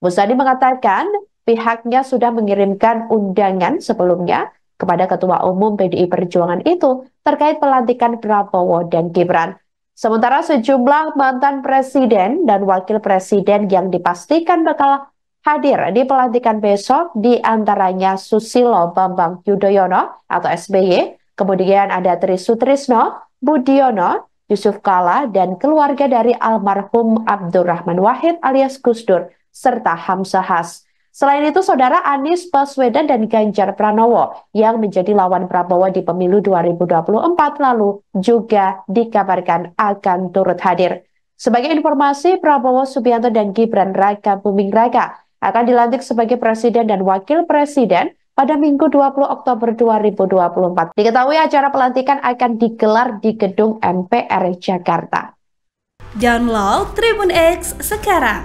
Musadi mengatakan pihaknya sudah mengirimkan undangan sebelumnya kepada Ketua Umum PDI Perjuangan itu terkait pelantikan Prabowo dan Gibran. Sementara sejumlah mantan presiden dan wakil presiden yang dipastikan bakal hadir di pelantikan besok diantaranya Susilo Bambang Yudhoyono atau SBY, kemudian ada Tri Sutrisno, Budiono, Yusuf Kala, dan keluarga dari almarhum Abdurrahman Wahid alias Gus Dur serta Hamzah Has. Selain itu, Saudara Anies Baswedan dan Ganjar Pranowo yang menjadi lawan Prabowo di pemilu 2024 lalu juga dikabarkan akan turut hadir. Sebagai informasi, Prabowo Subianto dan Gibran Raka Buming Raka akan dilantik sebagai Presiden dan Wakil Presiden pada Minggu 20 Oktober 2024. Diketahui acara pelantikan akan digelar di Gedung MPR Jakarta. Download Tribun X sekarang